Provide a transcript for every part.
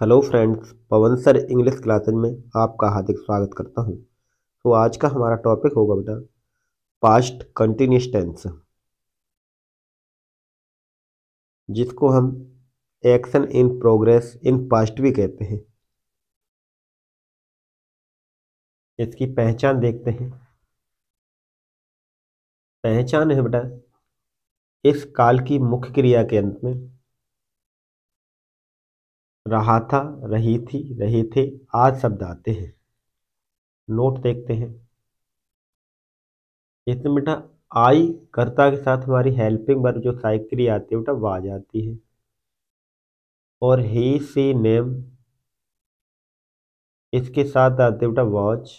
hello friends Pawan sir English classes में आपका हार्दिक स्वागत करता हूं तो आज का हमारा टॉपिक होगा बेटा पास्ट कंटिन्यूस टेंस जिसको हम action in progress in past भी कहते हैं इसकी पहचान देखते हैं पहचान है बेटा इस काल की मुख्य क्रिया के अंत में रहा था रही थी रहे थे आज शब्द आते हैं नोट देखते हैं इसमें बेटा आई कर्ता के साथ हमारी हेल्पिंग वर्ब जो साइक्री आती है बेटा वाज आती है और ही सी नेम इसके साथ आते बेटा वॉच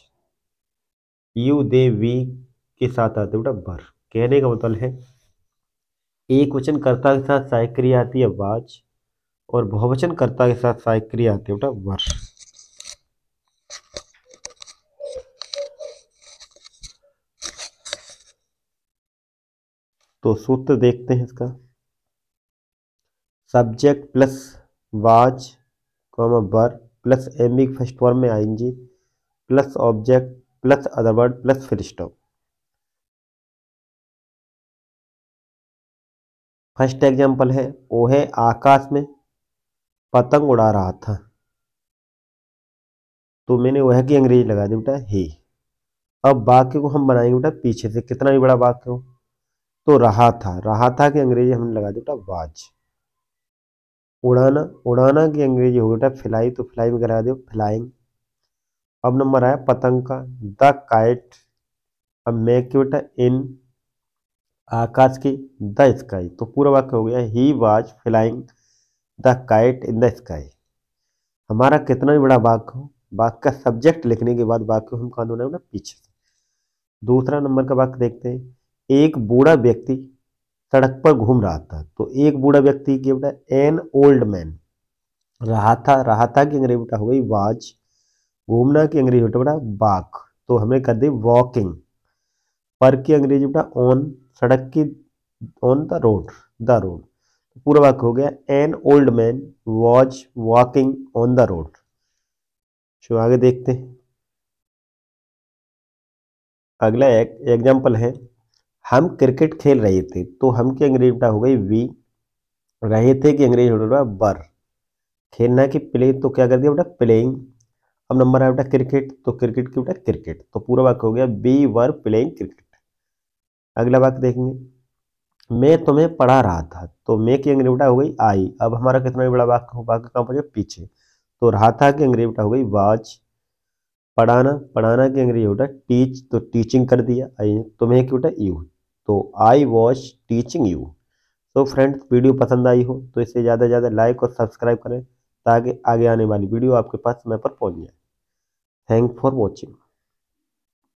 यू दे वी के साथ आते बेटा बर कहने का मतलब है एक वचन कर्ता के साथ साइक्री आती है वाच और बहुवचन कर्ता के साथ सहायक क्रिया आती है बेटा वर तो सूत्र देखते हैं इसका subject plus was comma were plus एमिक फर्स्ट फॉर्म में आएंगी plus object plus other word plus फिर स्टॉप फर्स्ट एग्जांपल है वो है आकाश में पतंग उड़ा रहा था तो मैंने वह की अंग्रेजी लगा दी बेटा ही अब वाक्य को हम बनाएंगे बेटा पीछे से कितना भी बड़ा वाक्य हो तो रहा था रहा था कि अंग्रेजी हमने लगा दी बेटा वाज उड़ाना उड़ाना की अंग्रेजी हो बेटा फ्लाई तो फ्लाई में करा दो फ्लाइंग अब नंबर आया पतंग का द काइट अब मैं क्यों बेटा इन आकाश की द स्काई तो पूरा वाक्य हो गया he was flying the kite in the sky हमारा कितना भी बड़ा वाक्य हो वाक्य का सब्जेक्ट लिखने के बाद वाक्य हम कहाँ ढूंढना होगा पीछे दूसरा नंबर का वाक्य देखते हैं एक बूढ़ा व्यक्ति सड़क पर घूम रहा था तो एक बूढ़ा व्यक्ति के बेटा एन ओल्ड मैन रहा था रहा था कि अंग्रेजी बेटा हो गई वाज घूमना की अंग्रेजी बेटा बेटा वाक तो हमने कर दे वॉकिंग पर की अंग्रेजी बेटा ऑन सड़क की on the road the road पूरा वाक्य हो गया an old man was walking on the road चलो आगे देखते हैं अगला एक एग्जाम्पल है हम क्रिकेट खेल रहे थे तो हम की अंग्रेजी हो गई वी रहे थे कि अंग्रेजी रहा बर खेलना कि प्ले तो क्या कर दिया बेटा प्लेइंग अब नंबर आया बेटा क्रिकेट तो क्रिकेट की बेटा क्रिकेट तो पूरा वाक्य हो गया बी वर प्लेइंग क्रिकेट अगला वाक्य देखेंगे मैं तुम्हें पढ़ा रहा था तो मैं की अंग्रेवटा हो गई आई अब हमारा कितना बड़ा वाक्य वाक्य कहाँ पहुंचे पीछे तो रहा था कि अंग्रेवटा हो गई वाच पढ़ाना पढ़ाना की अंग्रेजी होता टीच तो टीचिंग कर दिया तुम्हें क्यों उठा यू तो आई वॉच टीचिंग यू तो फ्रेंड्स वीडियो पसंद आई हो तो इसे ज़्यादा से ज़्यादा लाइक और सब्सक्राइब करें ताकि आगे आने वाली वीडियो आपके पास समय पर पहुंच जाए थैंक फॉर वॉचिंग